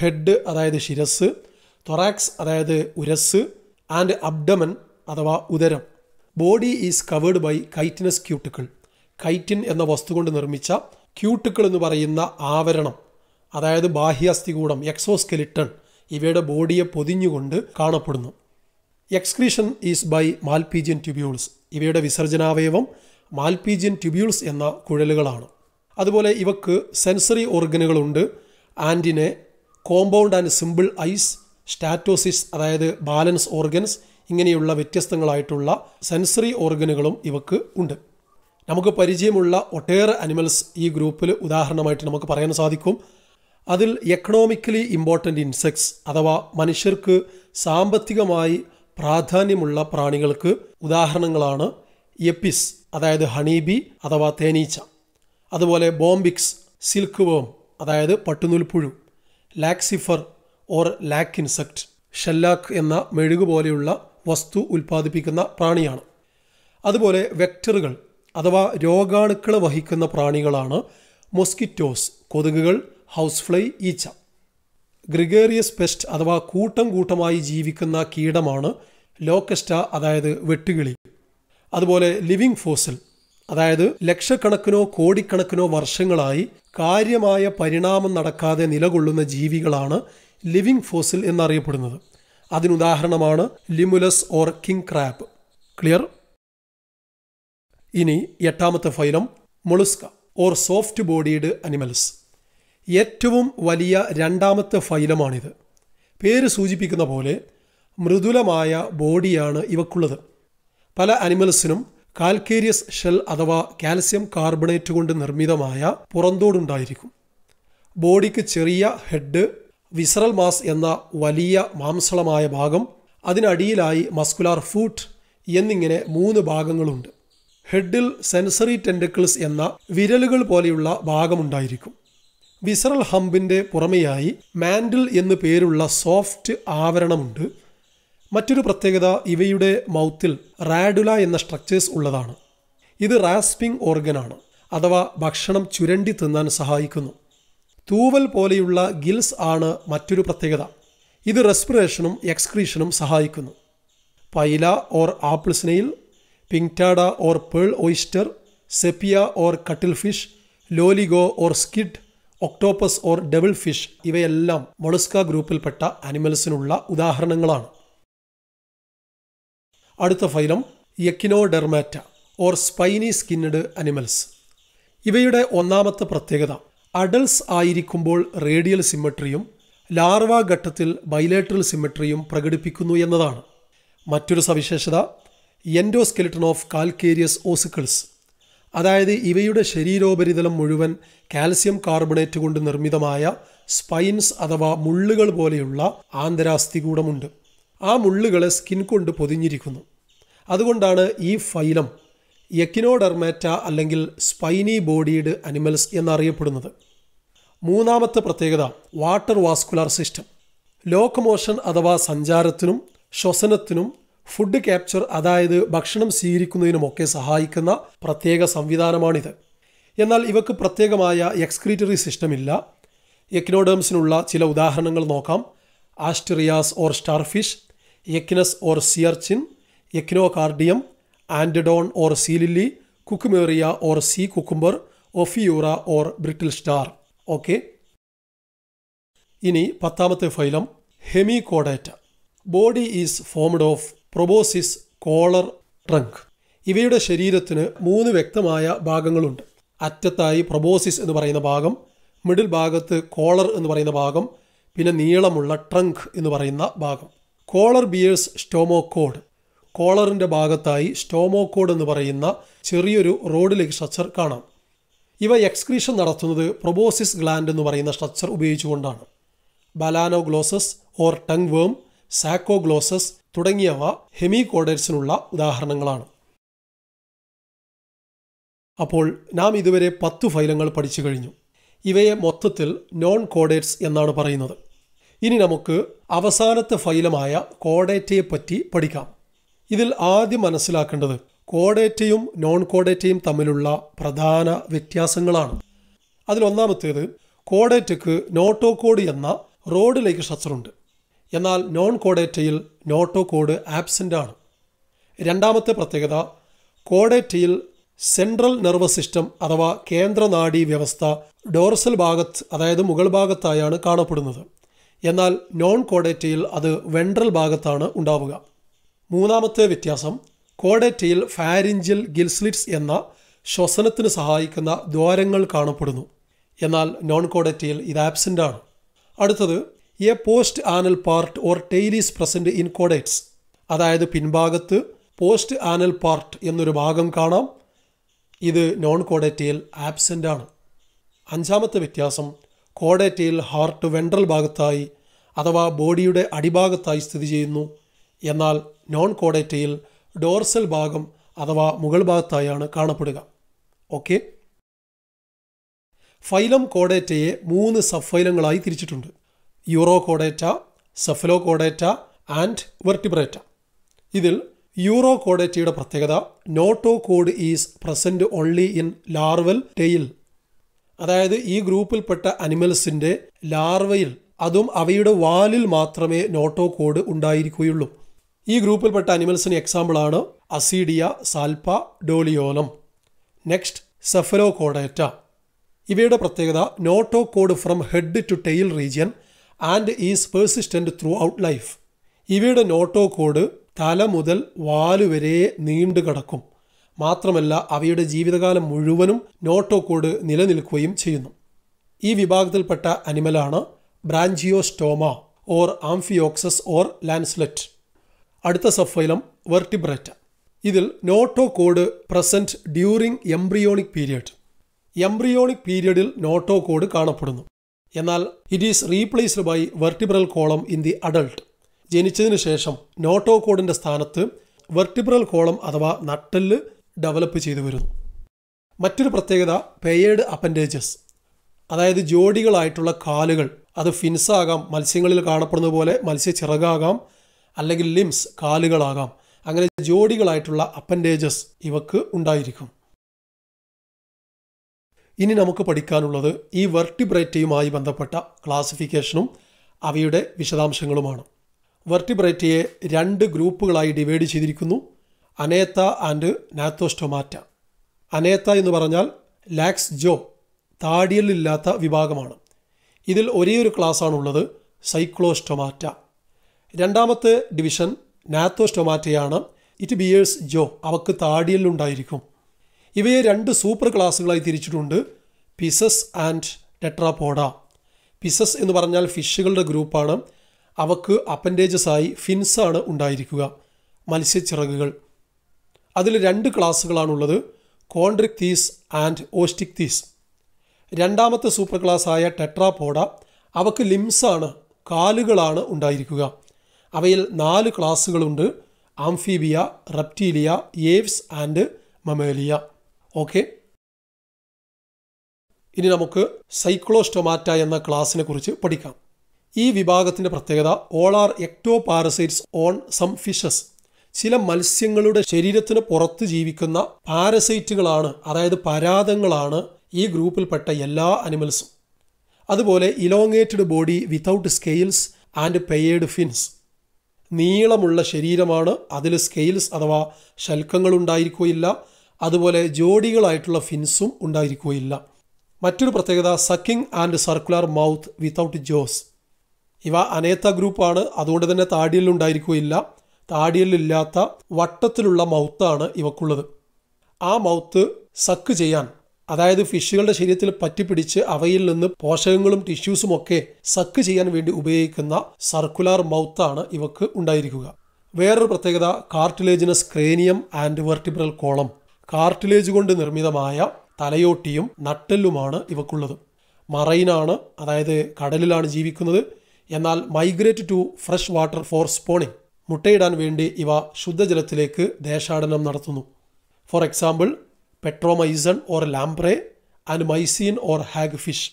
ഹെഡ് അതായത് ശിരസ് തൊറാക്സ് അതായത് ഉരസ് ആൻഡ് അബ്ഡമൻ അഥവാ ഉദരം body is covered by chitinous cuticle chitin എന്ന വസ്തു കൊണ്ട് നിർമ്മിച്ച ക്യൂട്ടിക്കിൾ എന്ന് പറയുന്ന ആവരണം അതായത് ബാഹ്യാസ്ഥികൂടം എക്സോസ്കെലിട്ടൺ ഇവയുടെ ബോഡിയെ പൊതിഞ്ഞുകൊണ്ട് കാണപ്പെടുന്നു excretion is by Malpighian tubules ഇവയുടെ വിസർജനാവയവം മാൽപീജിയൻ ട്യൂബ്യൂൾസ് എന്ന കുഴലുകളാണ് അതുപോലെ ഇവക്ക് സെൻസറി ഓർഗനുകളുണ്ട് antennae compound and simple eyes statocysts അതായത് ബാലൻസ് ഓർഗൻസ് ഇങ്ങനെയുള്ള വ്യത്യസ്തങ്ങളായിട്ടുള്ള സെൻസറി ഓർഗനുകളും ഇവക്ക് ഉണ്ട് നമുക്ക് പരിചയമുള്ള ഒട്ടേറെ അനിമൽസ് ഈ ഗ്രൂപ്പിൽ ഉദാഹരണമായിട്ട് നമുക്ക് പറയാൻ സാധിക്കും അതിൽ എക്കണോമിക്കലി ഇമ്പോർട്ടൻ്റ് ഇൻസെക്ട്സ് അഥവാ മനുഷ്യർക്ക് സാമ്പത്തികമായി പ്രാധാന്യമുള്ള പ്രാണികൾക്ക് ഉദാഹരണങ്ങളാണ് എപ്പിസ് അതായത് ഹണീബി അഥവാ തേനീച്ച അതുപോലെ ബോംബിക്സ് സിൽക്ക് വേം അതായത് പട്ടുനൂൽപ്പുഴു Laccifer or lac insect shellac എന്ന മെഴുകു പോലെയുള്ള വസ്തു ഉൽപ്പാദിപ്പിക്കുന്ന പ്രാണിയാണ് അതുപോലെ വെക്ടറുകൾ അഥവാ രോഗാണുക്കൾ വഹിക്കുന്ന പ്രാണികളാണ് മൊസ്കിറ്റോസ് കൊതുകുകൾ ഹൗസ് ഫ്ലൈ ഈച്ച ഗ്രിഗേറിയസ് പെസ്റ്റ് അഥവാ കൂട്ടം കൂട്ടമായി ജീവിക്കുന്ന കീടമാണ് ലോക്കസ്റ്റ അതായത് വെട്ടുകിളി അതുപോലെ ലിവിംഗ് ഫോസിൽ അതായത് ലക്ഷക്കണക്കിനോ കോടിക്കണക്കിനോ വർഷങ്ങളായി കാര്യമായ പരിണാമം നടക്കാതെ നിലകൊള്ളുന്ന ജീവികളാണ് ലിവിംഗ് ഫോസിൽ എന്നറിയപ്പെടുന്നത് അതിനുദാഹരണമാണ് Limulus or king crab clear ഇനി എട്ടാമത്തെ phylum Mollusca or soft bodied animals ഏറ്റവും വലിയ രണ്ടാമത്തെ ഫൈലമാണിത് പേര് സൂചിപ്പിക്കുന്ന പോലെ മൃദുലമായ ബോഡിയാണ് ഇവക്കുള്ളത് പല അനിമൽസിനും കാൽക്കേരിയസ് ഷെൽ അഥവാ കാൽസ്യം കാർബണേറ്റ് കൊണ്ട് നിർമ്മിതമായ പുറന്തോടുണ്ടായിരിക്കും ബോഡിക്ക് ചെറിയ ഹെഡ് വിസറൽ മാസ് എന്ന വലിയ മാംസളമായ ഭാഗം അതിനടിയിലായി മസ്കുലാർ ഫൂട്ട് എന്നിങ്ങനെ മൂന്ന് ഭാഗങ്ങളുണ്ട് ഹെഡിൽ സെൻസറി ടെൻഡക്കിൾസ് എന്ന വിരലുകൾ പോലെയുള്ള ഭാഗമുണ്ടായിരിക്കും വിസറൽ ഹമ്പിൻ്റെ പുറമെയായി മാൻഡിൽ എന്നു പേരുള്ള സോഫ്റ്റ് ആവരണമുണ്ട് മറ്റൊരു പ്രത്യേകത ഇവയുടെ മൗത്തിൽ റാഡുല എന്ന സ്ട്രക്ചേഴ്സ് ഉള്ളതാണ് ഇത് റാസ്പിംഗ് ഓർഗനാണ് അഥവാ ഭക്ഷണം ചുരണ്ടി തിന്നാൻ സഹായിക്കുന്നു തൂവൽ പോലെയുള്ള ഗിൽസ് ആണ് മറ്റൊരു പ്രത്യേകത ഇത് റെസ്പിറേഷനും എക്സ്ക്രീഷനും സഹായിക്കുന്നു Pila or apple snail Pinctada or pearl oyster Sepia or cuttle fish Loligo or squid octopus or devil fish ഇവയെല്ലാം മൊളസ്ക ഗ്രൂപ്പിൽപ്പെട്ട അനിമൽസിനുള്ള ഉദാഹരണങ്ങളാണ് അടുത്ത phylum Dermata or spiny skinned animals ഇവയുടെ ഒന്നാമത്തെ പ്രത്യേകത അഡൽസ് ആയിരിക്കുമ്പോൾ റേഡിയൽ സിമ്മട്രിയും ലാർവ ഘട്ടത്തിൽ ബൈലേറ്ററൽ സിമ്മട്രിയും പ്രകടിപ്പിക്കുന്നു എന്നതാണ് മറ്റൊരു സവിശേഷത എൻഡോസ്കെലിറ്റൺ ഓഫ് കാൽക്കേരിയസ് ഓസിക്കിൾസ് അതായത് ഇവയുടെ ശരീരോപരിതലം മുഴുവൻ കാൽസ്യം കാർബണേറ്റ് കൊണ്ട് നിർമ്മിതമായ സ്പൈൻസ് അഥവാ മുള്ളുകൾ പോലെയുള്ള ആന്തരാസ്ഥി കൂടമുണ്ട് ആ മുള്ളുകളെ സ്കിൻ കൊണ്ട് പൊതിഞ്ഞിരിക്കുന്നു അതുകൊണ്ടാണ് ഈ ഫൈലം എക്കിനോഡെർമേറ്റ അല്ലെങ്കിൽ സ്പൈനി ബോഡീഡ് അനിമൽസ് എന്നറിയപ്പെടുന്നത് മൂന്നാമത്തെ പ്രത്യേകത വാട്ടർ വാസ്കുലാർ സിസ്റ്റം ലോക്കമോഷൻ അഥവാ സഞ്ചാരത്തിനും ശ്വസനത്തിനും ഫുഡ് ക്യാപ്ചർ അതായത് ഭക്ഷണം സ്വീകരിക്കുന്നതിനുമൊക്കെ സഹായിക്കുന്ന പ്രത്യേക സംവിധാനമാണിത് എന്നാൽ ഇവക്ക് പ്രത്യേകമായ എക്സ്ക്രീറ്ററി സിസ്റ്റം ഇല്ല എക്നോഡേംസിനുള്ള ചില ഉദാഹരണങ്ങൾ നോക്കാം Asterias or starfish Echinus or sea urchin Echinocardium Antedon or sea lily Cucumaria or sea cucumber Ophiura or brittle star okay ഇനി പത്താമത്തെ phylum Hemichordata body is formed of proboscis collar trunk ഇവയുടെ ശരീരത്തിന് മൂന്ന് വ്യക്തമായ ഭാഗങ്ങളുണ്ട് അറ്റത്തായി പ്രൊബോസിസ് എന്ന് പറയുന്ന ഭാഗം മിഡിൽ ഭാഗത്ത് കോളർ എന്ന് പറയുന്ന ഭാഗം പിന്നെ നീളമുള്ള ട്രങ്ക് എന്ന് പറയുന്ന ഭാഗം കോളർ ബിയേഴ്സ് സ്റ്റോമോ കോഡ് കോളറിൻ്റെ ഭാഗത്തായി സ്റ്റോമോക്കോഡ് എന്ന് പറയുന്ന ചെറിയൊരു റോഡ് ലെഗ് സ്ട്രക്ചർ കാണാം ഇവ എക്സ്ക്രീഷൻ നടത്തുന്നത് പ്രൊബോസിസ് ഗ്ലാൻഡ് എന്ന് പറയുന്ന സ്ട്രക്ചർ ഉപയോഗിച്ചുകൊണ്ടാണ് ബലാനോഗ്ലോസസ് ഓർ ടങ് വേം സാക്കോഗ്ലോസസ് തുടങ്ങിയവ ഹെമികോഡേഴ്സിനുള്ള ഉദാഹരണങ്ങളാണ് അപ്പോൾ നാം ഇതുവരെ പത്ത് ഫൈലങ്ങൾ പഠിച്ചു കഴിഞ്ഞു ഇവയെ മൊത്തത്തിൽ നോൺ കോഡേറ്റ്സ് എന്നാണ് പറയുന്നത് ഇനി നമുക്ക് അവസാനത്തെ ഫൈലമായ കോഡേറ്റയെ പറ്റി പഠിക്കാം ഇതിൽ ആദ്യം മനസ്സിലാക്കേണ്ടത് കോഡേറ്റയും നോൺ കോഡേറ്റയും തമ്മിലുള്ള പ്രധാന വ്യത്യാസങ്ങളാണ് അതിലൊന്നാമത്തേത് കോഡേറ്റയ്ക്ക് നോട്ടോ കോഡ് എന്ന റോഡിലേക്ക് ഷസ്റ്ററുണ്ട് എന്നാൽ നോൺ കോഡേറ്റയിൽ നോട്ടോ കോഡ് ആബ്സെൻ്റ് ആണ് രണ്ടാമത്തെ പ്രത്യേകത കോഡേറ്റയിൽ സെൻട്രൽ നെർവസ് സിസ്റ്റം അഥവാ കേന്ദ്ര നാഡീ വ്യവസ്ഥ ഡോർസൽ ഭാഗത്ത് അതായത് മുകൾ ഭാഗത്തായാണ് കാണപ്പെടുന്നത് എന്നാൽ നോൺ കോഡേറ്റയിൽ അത് വെൻട്രൽ ഭാഗത്താണ് ഉണ്ടാവുക മൂന്നാമത്തെ വ്യത്യാസം കോഡേറ്റയിൽ ഫാരിഞ്ചിൽ ഗിൽസ്ലിറ്റ്സ് എന്ന ശ്വസനത്തിന് സഹായിക്കുന്ന ദ്വാരങ്ങൾ കാണപ്പെടുന്നു എന്നാൽ നോൺ കോഡറ്റയിൽ ഇത് ആബ്സെൻ്റ് ആണ് അടുത്തത് a post anal part or tail is present in chordates അതായത് പിൻഭാഗത്ത് പോസ്റ്റ് ആനൽ പാർട്ട് എന്നൊരു ഭാഗം കാണാം ഇത് നോൺ കോഡേറ്റയിൽ ആബ്സെൻ്റ് ആണ് അഞ്ചാമത്തെ വ്യത്യാസം കോഡേറ്റയിൽ ഹാർട്ട് വെൻട്രൽ ഭാഗത്തായി അഥവാ ബോഡിയുടെ അടിഭാഗത്തായി സ്ഥിതി ചെയ്യുന്നു എന്നാൽ നോൺ കോഡേറ്റയിൽ ഡോർസൽ ഭാഗം അഥവാ മുകൾ ഭാഗത്തായാണ് കാണപ്പെടുക ഓക്കെ ഫൈലം കോഡേറ്റയെ മൂന്ന് സഫൈലങ്ങളായി തിരിച്ചിട്ടുണ്ട് Urochordata Cephalochordata and Vertebrata ഇതിൽ യൂറോ കോഡേറ്റയുടെ പ്രത്യേകത notochord is present only in larval tail അതായത് ഈ ഗ്രൂപ്പിൽപ്പെട്ട അനിമൽസിൻ്റെ ലാർവയിൽ അതും അവയുടെ വാലിൽ മാത്രമേ നോട്ടോ കോഡ് ഉണ്ടായിരിക്കുകയുള്ളൂ ഈ ഗ്രൂപ്പിൽപ്പെട്ട അനിമൽസിന് എക്സാമ്പിളാണ് അസീഡിയ സാൽപ്പ ഡോലിയോനം നെക്സ്റ്റ് സെഫലോ കോഡേറ്റ ഇവയുടെ പ്രത്യേകത notochord from head to tail region and is persistent throughout life ഇവയുടെ നോട്ടോ കോഡ് തല മുതൽ വാല് വരെ നീണ്ടു കിടക്കും മാത്രമല്ല അവയുടെ ജീവിതകാലം മുഴുവനും നോട്ടോ കോഡ് നിലനിൽക്കുകയും ചെയ്യുന്നു ഈ വിഭാഗത്തിൽപ്പെട്ട അനിമലാണ് Branchiostoma or Amphioxus or lancelet അടുത്ത സഫൈലം വെർട്ടിബ്രേറ്റ ഇതിൽ notochord present during embryonic period embryonic പീരിയഡിൽ നോട്ടോ കോഡ് കാണപ്പെടുന്നു എന്നാൽ it is replaced by vertebral column in the adult ജനിച്ചതിന് ശേഷം നോട്ടോ കോഡിൻ്റെ സ്ഥാനത്ത് വെർട്ടിബ്രൽ കോളം അഥവാ നട്ടെല്ല് ഡെവലപ്പ് ചെയ്തു വരുന്നു മറ്റൊരു പ്രത്യേകത പെയേഡ് അപ്പൻഡേജസ് അതായത് ജോഡികളായിട്ടുള്ള കാലുകൾ അത് ഫിൻസാകാം മത്സ്യങ്ങളിൽ കാണപ്പെടുന്ന പോലെ മത്സ്യ ചിറകാകാം അല്ലെങ്കിൽ ലിംസ് കാലുകളാകാം അങ്ങനെ ജോഡികളായിട്ടുള്ള അപ്പൻഡേജസ് ഇവക്ക് ഉണ്ടായിരിക്കും ഇനി നമുക്ക് പഠിക്കാനുള്ളത് ഈ വെർട്ടിബ്രൈറ്റയുമായി ബന്ധപ്പെട്ട ക്ലാസിഫിക്കേഷനും അവയുടെ വിശദാംശങ്ങളുമാണ് വെർട്ടിബ്രൈറ്റയെ രണ്ട് ഗ്രൂപ്പുകളായി ഡിവൈഡ് ചെയ്തിരിക്കുന്നു അനേത്ത ആൻഡ് നാത്തോസ്റ്റൊമാറ്റ അനേത്ത എന്ന് പറഞ്ഞാൽ ലാക്സ് ജോ താടിയലില്ലാത്ത വിഭാഗമാണ് ഇതിൽ ഒരേ ഒരു ക്ലാസ്സാണുള്ളത് സൈക്ലോസ്റ്റൊമാറ്റ രണ്ടാമത്തെ ഡിവിഷൻ നാത്തോസ്റ്റൊമാറ്റയാണ് ഇറ്റ് ബിയേഴ്സ് ജോ അവക്ക് താടിയലുണ്ടായിരിക്കും ഇവയെ രണ്ട് സൂപ്പർ ക്ലാസ്സുകളായി തിരിച്ചിട്ടുണ്ട് പിസസ് ആൻഡ് ടെട്രാപോഡ പിസസ് എന്ന് പറഞ്ഞാൽ ഫിഷുകളുടെ ഗ്രൂപ്പാണ് അവക്ക് അപ്പൻഡേജസായി ഫിൻസാണ് ഉണ്ടായിരിക്കുക മത്സ്യച്ചിറകുകൾ അതിൽ രണ്ട് ക്ലാസ്സുകളാണുള്ളത് കോൺഡ്രിക്തീസ് ആൻഡ് ഓസ്റ്റിക്തീസ് രണ്ടാമത്തെ സൂപ്പർ ക്ലാസ്സായ ടെട്രാപോഡ അവക്ക് ലിംസാണ് കാലുകളാണ് ഉണ്ടായിരിക്കുക അവയിൽ നാല് ക്ലാസ്സുകളുണ്ട് Amphibia Reptilia Aves and Mammalia okay ഇനി നമുക്ക് സൈക്ലോസ്റ്റൊമാറ്റ എന്ന ക്ലാസ്സിനെ കുറിച്ച് പഠിക്കാം ഈ വിഭാഗത്തിൻ്റെ പ്രത്യേകത all are ectoparasites on some fishes ചില മത്സ്യങ്ങളുടെ ശരീരത്തിന് പുറത്ത് ജീവിക്കുന്ന പാരസൈറ്റുകളാണ് അതായത് പരാതങ്ങളാണ് ഈ ഗ്രൂപ്പിൽപ്പെട്ട എല്ലാ അനിമൽസും അതുപോലെ elongated body without scales and paired fins നീളമുള്ള ശരീരമാണ് അതിൽ സ്കെയിൽസ് അഥവാ ശൽക്കങ്ങൾ ഉണ്ടായിരിക്കുകയില്ല അതുപോലെ ജോഡികളായിട്ടുള്ള ഫിൻസും ഉണ്ടായിരിക്കുകയില്ല മറ്റൊരു പ്രത്യേകത sucking and circular mouth without jaws ഇവ അനേത്ത ഗ്രൂപ്പാണ് അതുകൊണ്ട് തന്നെ താടിയലുണ്ടായിരിക്കുകയില്ല താടിയലില്ലാത്ത വട്ടത്തിലുള്ള മൗത്താണ് ഇവക്കുള്ളത് ആ മൗത്ത് സക്ക് ചെയ്യാൻ അതായത് ഫിഷുകളുടെ ശരീരത്തിൽ പറ്റിപ്പിടിച്ച് അവയിൽ നിന്ന് പോഷകങ്ങളും ടിഷ്യൂസും ഒക്കെ സക്ക് ചെയ്യാൻ വേണ്ടി ഉപയോഗിക്കുന്ന സർക്കുലാർ മൗത്താണ് ഇവക്ക് ഉണ്ടായിരിക്കുക വേറൊരു പ്രത്യേകത cartilaginous cranium and vertebral column cartilage കൊണ്ട് നിർമ്മിതമായ തലയോട്ടിയും നട്ടെല്ലുമാണ് ഇവക്കുള്ളത് മറൈനാണ് അതായത് കടലിലാണ് ജീവിക്കുന്നത് എന്നാൽ migrate to fresh water for spawning മുട്ടയിടാൻ വേണ്ടി ഇവ ശുദ്ധജലത്തിലേക്ക് ദേശാടനം നടത്തുന്നു for example or or and Myxine or hag fish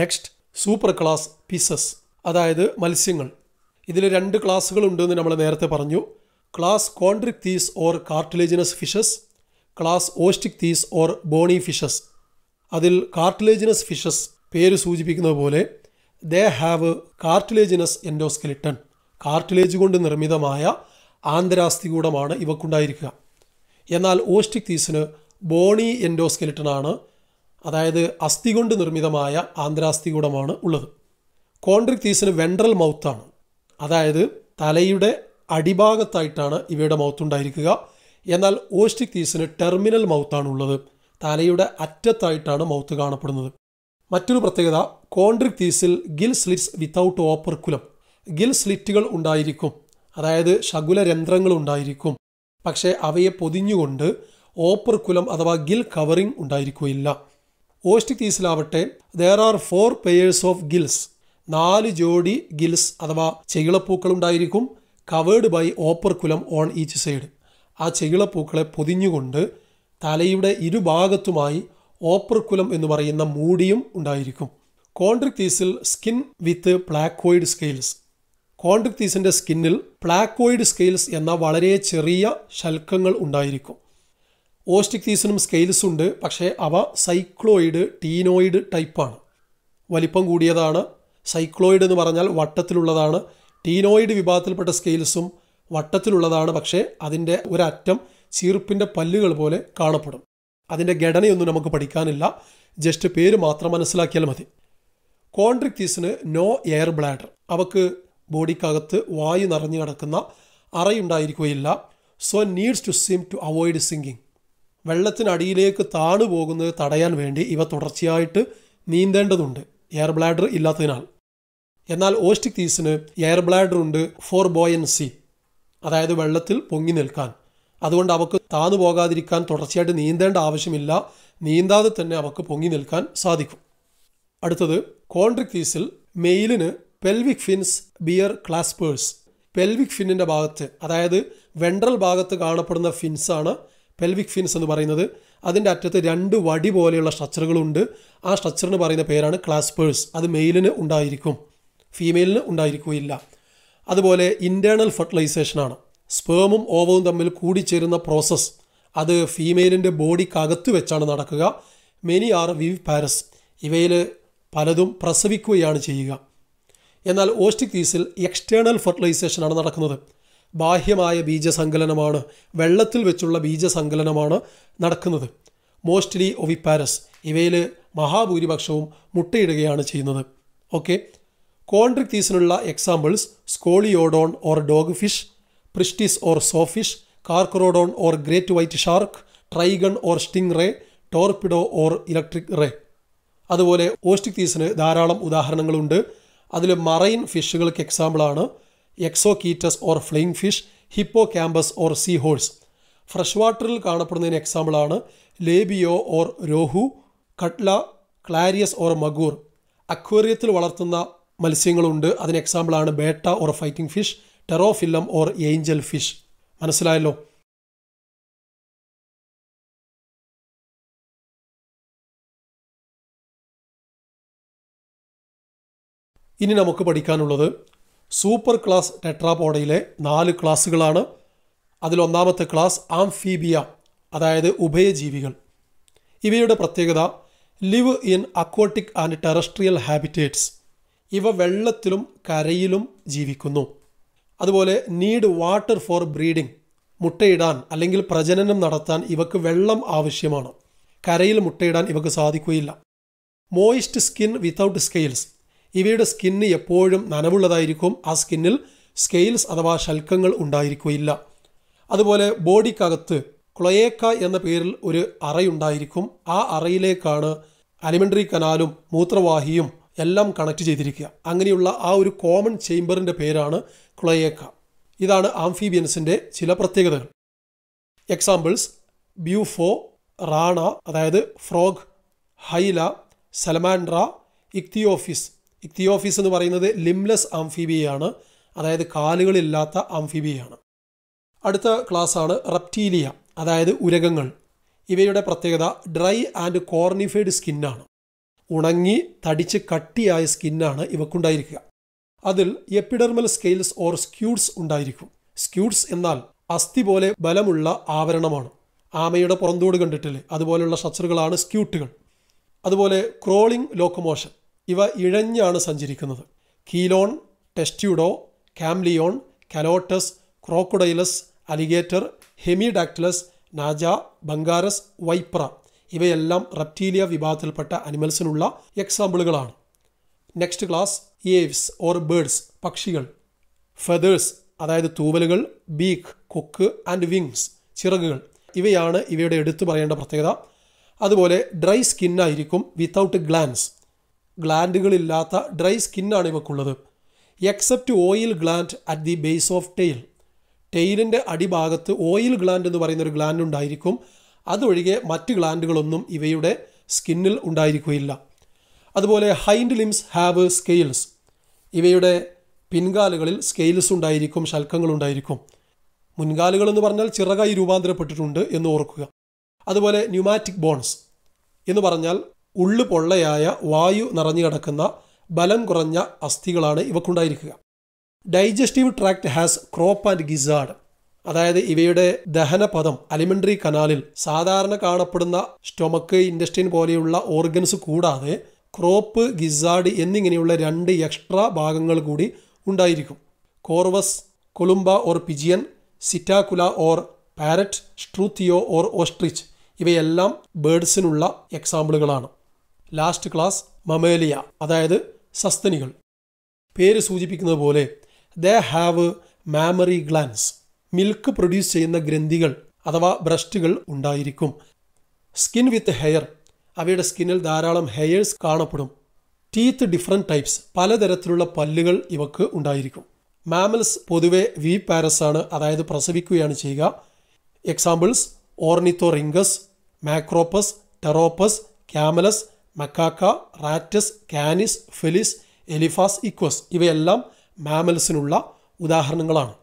next super class Pisces അതായത് മത്സ്യങ്ങൾ ഇതിൽ രണ്ട് ക്ലാസ്സുകളുണ്ടെന്ന് നമ്മൾ നേരത്തെ പറഞ്ഞു class Chondrichthyes or cartilaginous fishes class Osteichthyes or bony fishes അതിൽ കാർട്ടിലേജിനസ് ഫിഷസ് പേര് സൂചിപ്പിക്കുന്നത് പോലെ they have cartilaginous endoskeleton cartilage കൊണ്ട് നിർമ്മിതമായ ആന്തരാസ്ഥികൂടമാണ് ഇവക്കുണ്ടായിരിക്കുക എന്നാൽ ഓസ്റ്റിക് തീസിന് ബോണി എൻഡോസ്കെലിറ്റനാണ് അതായത് അസ്ഥി കൊണ്ട് നിർമ്മിതമായ ആന്ധ്രാസ്ഥികൂടമാണ് ഉള്ളത് കോൺട്രിക് തീസിന് വെൻട്രൽ മൗത്താണ് അതായത് തലയുടെ അടിഭാഗത്തായിട്ടാണ് ഇവയുടെ മൗത്ത് ഉണ്ടായിരിക്കുക എന്നാൽ ഓസ്റ്റിക് തീസിന് ടെർമിനൽ മൗത്താണ് ഉള്ളത് തലയുടെ അറ്റത്തായിട്ടാണ് മൗത്ത് കാണപ്പെടുന്നത് മറ്റൊരു പ്രത്യേകത കോൺട്രിക് തീസിൽ gill slits without operculum gill സ്ലിറ്റുകൾ ഉണ്ടായിരിക്കും അതായത് ശകുലരന്ധ്രങ്ങൾ ഉണ്ടായിരിക്കും പക്ഷേ അവയെ പൊതിഞ്ഞുകൊണ്ട് ഓപ്പർ കുലം അഥവാ ഗിൽ കവറിംഗ് ഉണ്ടായിരിക്കുകയില്ല ഓസ്റ്റിത്തീസിലാവട്ടെ there are four pairs of gills നാല് ജോഡി ഗിൽസ് അഥവാ ചെകിളപ്പൂക്കൾ ഉണ്ടായിരിക്കും കവേർഡ് ബൈ ഓപ്പർ കുലം ഓൺ ഈച്ച് സൈഡ് ആ ചെകിളപ്പൂക്കളെ പൊതിഞ്ഞുകൊണ്ട് തലയുടെ ഇരുഭാഗത്തുമായി ഓപ്പർ കുലം എന്ന് പറയുന്ന മൂടിയും ഉണ്ടായിരിക്കും കോൺട്രിക്തീസിൽ സ്കിൻ വിത്ത് പ്ലാക്കോയിഡ് സ്കെയിൽസ് കോൺട്രിക്തീസിൻ്റെ സ്കിന്നിൽ പ്ലാക്കോയിഡ് സ്കെയിൽസ് എന്ന വളരെ ചെറിയ ശൽക്കങ്ങൾ ഉണ്ടായിരിക്കും ഓസ്റ്റിക്തീസിനും സ്കെയിൽസ് ഉണ്ട് പക്ഷേ അവ സൈക്ലോയിഡ് ടീനോയിഡ് ടൈപ്പാണ് വലിപ്പം കൂടിയതാണ് സൈക്ലോയിഡ് എന്ന് പറഞ്ഞാൽ വട്ടത്തിലുള്ളതാണ് ടീനോയിഡ് വിഭാഗത്തിൽപ്പെട്ട സ്കെയിൽസും വട്ടത്തിലുള്ളതാണ് പക്ഷേ അതിൻ്റെ ഒരറ്റം ചീർപ്പിൻ്റെ പല്ലുകൾ പോലെ കാണപ്പെടും അതിൻ്റെ ഘടനയൊന്നും നമുക്ക് പഠിക്കാനില്ല ജസ്റ്റ് പേര് മാത്രം മനസ്സിലാക്കിയാൽ മതി കോൺട്രിക്തീസിന് നോ എയർ ബ്ലാഡർ അവക്ക് ബോഡിക്കകത്ത് വായു നിറഞ്ഞു കിടക്കുന്ന അറയുണ്ടായിരിക്കുകയില്ല so needs to swim to avoid sinking വെള്ളത്തിനടിയിലേക്ക് താണു പോകുന്നത് തടയാൻ വേണ്ടി ഇവ തുടർച്ചയായിട്ട് നീന്തേണ്ടതുണ്ട് എയർ ബ്ലാഡർ ഇല്ലാത്തതിനാൽ എന്നാൽ ഓസ്റ്റിക് തീസിന് എയർ ബ്ലാഡർ ഉണ്ട് ഫോർ ബോയൻസി അതായത് വെള്ളത്തിൽ പൊങ്ങി നിൽക്കാൻ അതുകൊണ്ട് അവക്ക് താന്നു പോകാതിരിക്കാൻ തുടർച്ചയായിട്ട് നീന്തേണ്ട ആവശ്യമില്ല നീന്താതെ തന്നെ അവക്ക് പൊങ്ങി നിൽക്കാൻ സാധിക്കും അടുത്തത് കോൺട്രിക് തീസിൽ മെയിലിന് pelvic fins bear claspers pelvic ഫിന്നിൻ്റെ ഭാഗത്ത് അതായത് വെൻട്രൽ ഭാഗത്ത് കാണപ്പെടുന്ന ഫിൻസാണ് പെൽവിക് ഫിൻസ് എന്ന് പറയുന്നത് അതിൻ്റെ അറ്റത്ത് രണ്ട് വടി പോലെയുള്ള സ്ട്രക്ചറുകളുണ്ട് ആ സ്ട്രക്ചറിന് പറയുന്ന പേരാണ് ക്ലാസ്പേഴ്സ് അത് മെയിലിന് ഉണ്ടായിരിക്കും ഫീമെയിലിന് ഉണ്ടായിരിക്കുകയില്ല അതുപോലെ ഇൻറ്റേർണൽ ഫെർട്ടിലൈസേഷനാണ് സ്പേമും ഓവവും തമ്മിൽ കൂടിച്ചേരുന്ന പ്രോസസ്സ് അത് ഫീമെയിലിൻ്റെ ബോഡിക്കകത്ത് വെച്ചാണ് നടക്കുക മെനി ആർ വി പാരസ് ഇവയിൽ പലതും പ്രസവിക്കുകയാണ് ചെയ്യുക എന്നാൽ ഓസ്റ്റിക് തീസിൽ എക്സ്റ്റേണൽ ഫെർട്ടിലൈസേഷനാണ് നടക്കുന്നത് ബാഹ്യമായ ബീജസങ്കലനമാണ് വെള്ളത്തിൽ വെച്ചുള്ള ബീജസങ്കലനമാണ് നടക്കുന്നത് മോസ്റ്റ്ലി ഒവിപ്പാരസ് ഇവയിൽ മഹാഭൂരിപക്ഷവും മുട്ടയിടുകയാണ് ചെയ്യുന്നത് ഓക്കെ കോൺട്രിക് തീസിനുള്ള examples Scoliodon or dog fish Pristis or sawfish Carcharodon or great white shark Trygon or sting ray Torpedo or electric ray അതുപോലെ ഓസ്റ്റിക് തീസിന് ധാരാളം ഉദാഹരണങ്ങളുണ്ട് അതിൽ മറൈൻ ഫിഷുകൾക്ക് എക്സാമ്പിളാണ് Exocoetus or flying fish Hippocampus or sea horse fresh വാട്ടറിൽ കാണപ്പെടുന്നതിന് എക്സാമ്പിളാണ് Labeo or rohu catla Clarias or magur അക്വേറിയത്തിൽ വളർത്തുന്ന മത്സ്യങ്ങളുണ്ട് അതിന് എക്സാമ്പിളാണ് Betta or fighting fish Pterophyllum or angel fish മനസ്സിലായല്ലോ ഇനി നമുക്ക് പഠിക്കാനുള്ളത് സൂപ്പർ ക്ലാസ് ടെട്രാപോഡയിലെ നാല് ക്ലാസ്സുകളാണ് അതിലൊന്നാമത്തെ ക്ലാസ് ആംഫീബിയ അതായത് ഉഭയജീവികൾ ഇവയുടെ പ്രത്യേകത live in aquatic and terrestrial habitats ഇവ വെള്ളത്തിലും കരയിലും ജീവിക്കുന്നു അതുപോലെ നീഡ് വാട്ടർ ഫോർ ബ്രീഡിംഗ് മുട്ടയിടാൻ അല്ലെങ്കിൽ പ്രജനനം നടത്താൻ ഇവക്ക് വെള്ളം ആവശ്യമാണ് കരയിൽ മുട്ടയിടാൻ ഇവക്ക് സാധിക്കുകയില്ല മോയിസ്റ്റ് സ്കിൻ വിത്തൗട്ട് സ്കെയിൽസ് ഇവയുടെ സ്കിന്ന് എപ്പോഴും നനവുള്ളതായിരിക്കും ആ സ്കിന്നിൽ സ്കെയിൽസ് അഥവാ ശൽക്കങ്ങൾ ഉണ്ടായിരിക്കുകയില്ല അതുപോലെ ബോഡിക്കകത്ത് ക്ലൊയേക്ക എന്ന പേരിൽ ഒരു അറയുണ്ടായിരിക്കും ആ അറയിലേക്കാണ് അലിമെൻ്ററി കനാലും മൂത്രവാഹിയും എല്ലാം കണക്ട് ചെയ്തിരിക്കുക അങ്ങനെയുള്ള ആ ഒരു കോമൺ ചേംബറിൻ്റെ പേരാണ് ക്ലൊയേക്ക ഇതാണ് ആംഫീബിയൻസിൻ്റെ ചില പ്രത്യേകതകൾ എക്സാമ്പിൾസ് ബ്യൂഫോ റാണ അതായത് ഫ്രോഗ് ഹൈല സലമാൻഡ്ര ഇക്തിയോഫിസ് ഇത്തിയോഫീസ് എന്ന് പറയുന്നത് ലിംലെസ് ആംഫിബിയയാണ് അതായത് കാലുകളില്ലാത്ത ആംഫിബിയയാണ് അടുത്ത ക്ലാസ്സാണ് റപ്റ്റീലിയ അതായത് ഉരകങ്ങൾ ഇവയുടെ പ്രത്യേകത ഡ്രൈ ആൻഡ് കോർണിഫൈഡ് സ്കിന്നാണ് ഉണങ്ങി തടിച്ച് കട്ടിയായ സ്കിന്നാണ് ഇവക്കുണ്ടായിരിക്കുക അതിൽ എപ്പിഡർമൽ സ്കെയിൽസ് ഓർ സ്ക്യൂഡ്സ് ഉണ്ടായിരിക്കും സ്ക്യൂഡ്സ് എന്നാൽ അസ്ഥി പോലെ ബലമുള്ള ആവരണമാണ് ആമയുടെ പുറന്തോട് കണ്ടിട്ടില്ലേ അതുപോലെയുള്ള സ്ട്രക്ചറുകളാണ് സ്ക്യൂട്ടുകൾ അതുപോലെ ക്രോളിംഗ് ലോക്കോമോഷൻ ഇവ ഇഴഞ്ഞാണ് സഞ്ചരിക്കുന്നത് കീലോൺ ടെസ്റ്റ്യൂഡോ കാംലിയോൺ കലോട്ടസ് ക്രോക്കുഡൈലസ് അലിഗേറ്റർ ഹെമിഡാക്ടിലസ് നാജ ബംഗാരസ് വൈപ്ര ഇവയെല്ലാം റെപ്റ്റീലിയ വിഭാഗത്തിൽപ്പെട്ട അനിമൽസിനുള്ള എക്സാമ്പിളുകളാണ് next class Aves or birds പക്ഷികൾ ഫെതേഴ്സ് അതായത് തൂവലുകൾ ബീക്ക് കൊക്ക് ആൻഡ് വിങ്സ് ചിറകുകൾ ഇവയാണ് ഇവയുടെ എടുത്തു പറയേണ്ട പ്രത്യേകത അതുപോലെ ഡ്രൈ സ്കിന്നായിരിക്കും വിത്തൗട്ട് ഗ്ലാൻസ് ഗ്ലാൻഡുകളില്ലാത്ത ഡ്രൈ സ്കിന്നാണ് ഇവക്കുള്ളത് except oil gland at the base of tail ടെയിലിൻ്റെ അടിഭാഗത്ത് ഓയിൽ ഗ്ലാൻഡ് എന്ന് പറയുന്ന ഒരു ഗ്ലാൻഡ് ഉണ്ടായിരിക്കും അതൊഴികെ മറ്റ് ഗ്ലാൻഡുകളൊന്നും ഇവയുടെ സ്കിന്നിൽ ഉണ്ടായിരിക്കുകയില്ല അതുപോലെ ഹൈൻഡ് ലിംസ് ഹാവ് സ്കെയിൽസ് ഇവയുടെ പിൻകാലുകളിൽ സ്കെയിൽസ് ഉണ്ടായിരിക്കും ശൽക്കങ്ങളുണ്ടായിരിക്കും മുൻകാലുകൾ എന്ന് പറഞ്ഞാൽ ചിറകായി രൂപാന്തരപ്പെട്ടിട്ടുണ്ട് എന്ന് ഓർക്കുക അതുപോലെ ന്യൂമാറ്റിക് ബോൺസ് എന്ന് പറഞ്ഞാൽ ഉള്ളു പൊള്ളയായ വായു നിറഞ്ഞു കിടക്കുന്ന ബലം കുറഞ്ഞ അസ്ഥികളാണ് ഇവക്കുണ്ടായിരിക്കുക digestive tract has crop and gizzard അതായത് ഇവയുടെ ദഹനപദം അലിമെൻ്ററി കനാലിൽ സാധാരണ കാണപ്പെടുന്ന സ്റ്റൊമക്ക് ഇൻഡസ്ട്രിൻ പോലെയുള്ള ഓർഗൻസ് കൂടാതെ ക്രോപ്പ് ഗിസാർഡ് എന്നിങ്ങനെയുള്ള രണ്ട് എക്സ്ട്രാ ഭാഗങ്ങൾ കൂടി ഉണ്ടായിരിക്കും Corvus Columba or pigeon Psittacula or parrot Struthio or ostrich ഇവയെല്ലാം ബേഡ്സിനുള്ള എക്സാമ്പിളുകളാണ് ലാസ്റ്റ് ക്ലാസ് മമേലിയ അതായത് സസ്തനികൾ പേര് സൂചിപ്പിക്കുന്നത് പോലെ they have mammary glands milk produce ചെയ്യുന്ന ഗ്രന്ഥികൾ അഥവാ ബ്രസ്റ്റുകൾ ഉണ്ടായിരിക്കും സ്കിൻ വിത്ത് ഹെയർ അവയുടെ സ്കിന്നിൽ ധാരാളം ഹെയേഴ്സ് കാണപ്പെടും ടീത്ത് ഡിഫറെൻറ്റ് ടൈപ്സ് പലതരത്തിലുള്ള പല്ലുകൾ ഇവക്ക് ഉണ്ടായിരിക്കും മാമൽസ് പൊതുവെ വി പാരസ് ആണ് അതായത് പ്രസവിക്കുകയാണ് ചെയ്യുക examples Ornithorhynchus Macropus Pteropus Camelus Macaca Rattus Canis Felis Elephas Equus ഇവയെല്ലാം മാമൽസിനുള്ള ഉദാഹരണങ്ങളാണ്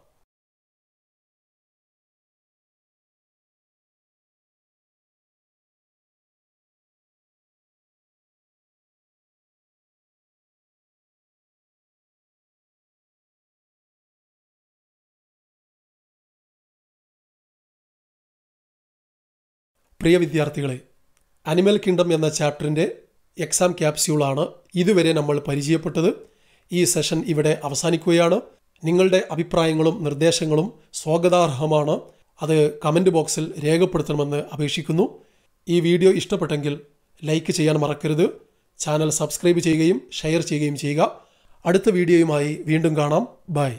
പ്രിയ വിദ്യാർത്ഥികളെ അനിമൽ കിങ്ഡം എന്ന ചാപ്റ്ററിൻ്റെ എക്സാം ക്യാപ്സ്യൂളാണ് ഇതുവരെ നമ്മൾ പരിചയപ്പെട്ടത് ഈ സെഷൻ ഇവിടെ അവസാനിക്കുകയാണ് നിങ്ങളുടെ അഭിപ്രായങ്ങളും നിർദ്ദേശങ്ങളും സ്വാഗതാർഹമാണ് അത് കമൻറ്റ് ബോക്സിൽ രേഖപ്പെടുത്തണമെന്ന് അപേക്ഷിക്കുന്നു ഈ വീഡിയോ ഇഷ്ടപ്പെട്ടെങ്കിൽ ലൈക്ക് ചെയ്യാൻ മറക്കരുത് ചാനൽ സബ്സ്ക്രൈബ് ചെയ്യുകയും ഷെയർ ചെയ്യുകയും ചെയ്യുക അടുത്ത വീഡിയോയുമായി വീണ്ടും കാണാം ബൈ